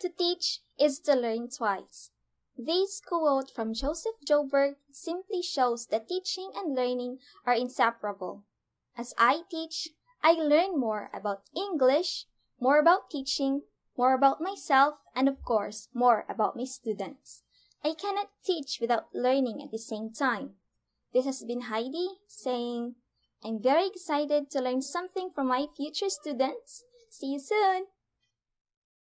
To teach is to learn twice. This quote from Joseph Joberg simply shows that teaching and learning are inseparable. As I teach, I learn more about English, more about teaching, more about myself, and of course, more about my students. I cannot teach without learning at the same time. This has been Heidi saying, I'm very excited to learn something from my future students. See you soon!